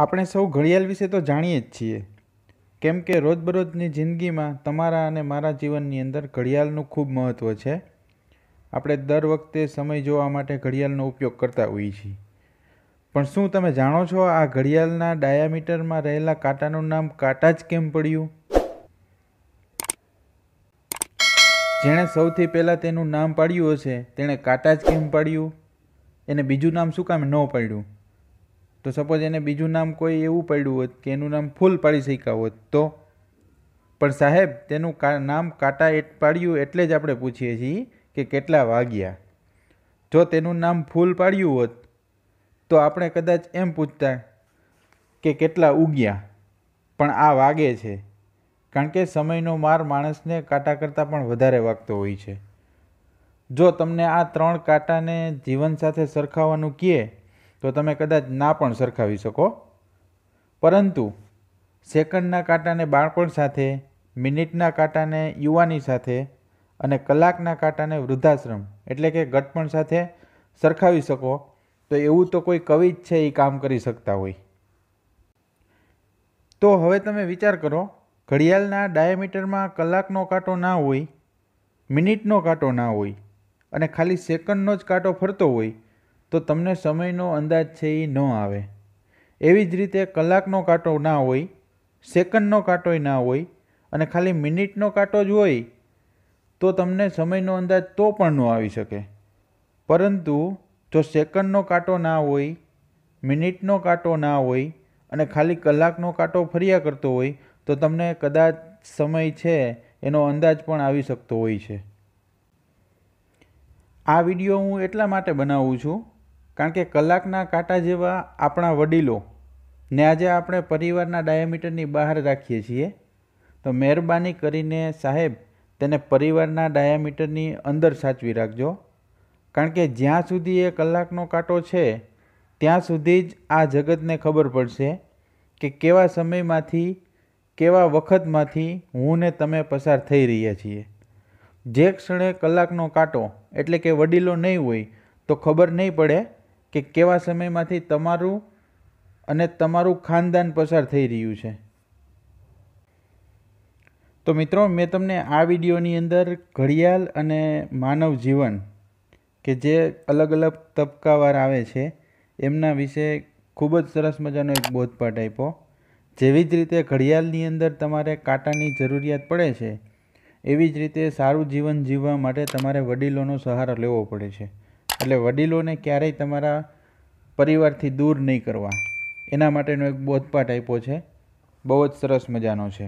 આપણે સૌ ઘડિયાળ વિશે તો જાણીએ જ છીએ કેમ કે રોજબરોજની જિંદગીમાં તમારા અને મારા જીવનની અંદર ઘડિયાળનું ખૂબ મહત્ત્વ છે આપણે દર વખતે સમય જોવા માટે ઘડિયાળનો ઉપયોગ કરતા હોઈએ છીએ પણ શું તમે જાણો છો આ ઘડિયાળના ડાયામીટરમાં રહેલા કાંટાનું નામ કાંટા જ કેમ પડ્યું જેણે સૌથી પહેલાં તેનું નામ પાડ્યું હશે તેણે કાંટા જ કેમ પાડ્યું એને બીજું નામ શું કામ ન પાડ્યું તો સપોઝ એને બીજું નામ કોઈ એવું પડ્યું હોત કે એનું નામ ફૂલ પાડી શક્યા હોત તો પણ સાહેબ તેનું કા નામ કાંટા એટ પાડ્યું એટલે જ આપણે પૂછીએ છીએ કે કેટલા વાગ્યા જો તેનું નામ ફૂલ પાડ્યું હોત તો આપણે કદાચ એમ પૂછતા કે કેટલા ઉગ્યા પણ આ વાગે છે કારણ કે સમયનો માર માણસને કાંટા કરતાં પણ વધારે વાગતો હોય છે જો તમને આ ત્રણ કાંટાને જીવન સાથે સરખાવવાનું કહે તો તમે કદાચ ના પણ સરખાવી શકો પરંતુ સેકન્ડના કાંટાને બાળપણ સાથે મિનિટના કાંટાને યુવાની સાથે અને કલાકના કાંટાને વૃદ્ધાશ્રમ એટલે કે ગટપણ સાથે સરખાવી શકો તો એવું તો કોઈ કવિ જ છે એ કામ કરી શકતા હોય તો હવે તમે વિચાર કરો ઘડિયાળના ડાયામીટરમાં કલાકનો કાંટો ના હોય મિનિટનો કાંટો ના હોય અને ખાલી સેકન્ડનો જ કાંટો ફરતો હોય તો તમને સમયનો અંદાજ છે એ ન આવે એવી જ રીતે કલાકનો કાંટો ના હોય સેકન્ડનો કાંટોય ના હોય અને ખાલી મિનિટનો કાંટો જ હોય તો તમને સમયનો અંદાજ તો પણ ન આવી શકે પરંતુ જો સેકન્ડનો કાંટો ના હોય મિનિટનો કાંટો ના હોય અને ખાલી કલાકનો કાંટો ફર્યા કરતો હોય તો તમને કદાચ સમય છે એનો અંદાજ પણ આવી શકતો હોય છે આ વિડીયો હું એટલા માટે બનાવું છું કારણ કે કલાકના કાંટા જેવા આપણા વડીલો ને આજે આપણે પરિવારના ડાયામીટરની બહાર રાખીએ છીએ તો મહેરબાની કરીને સાહેબ તેને પરિવારના ડાયામીટરની અંદર સાચવી રાખજો કારણ કે જ્યાં સુધી એ કલાકનો કાંટો છે ત્યાં સુધી જ આ જગતને ખબર પડશે કે કેવા સમયમાંથી કેવા વખતમાંથી હું ને તમે પસાર થઈ રહ્યા છીએ જે ક્ષણે કલાકનો કાંટો એટલે કે વડીલો નહીં હોય તો ખબર નહીં પડે કે કેવા સમયમાંથી તમારું અને તમારું ખાનદાન પસાર થઈ રહ્યું છે તો મિત્રો મેં તમને આ વિડીયોની અંદર ઘડિયાળ અને માનવ જીવન કે જે અલગ અલગ તબક્કાવાર આવે છે એમના વિશે ખૂબ જ સરસ મજાનો એક બોધપાઠ આપ્યો જેવી જ રીતે ઘડિયાળની અંદર તમારે કાંટાની જરૂરિયાત પડે છે એવી જ રીતે સારું જીવન જીવવા માટે તમારે વડીલોનો સહારો લેવો પડે છે એટલે વડીલોને ક્યારેય તમારા પરિવારથી દૂર નહીં કરવા એના માટેનો એક બોધપાઠ આપ્યો છે બહુ જ સરસ મજાનો છે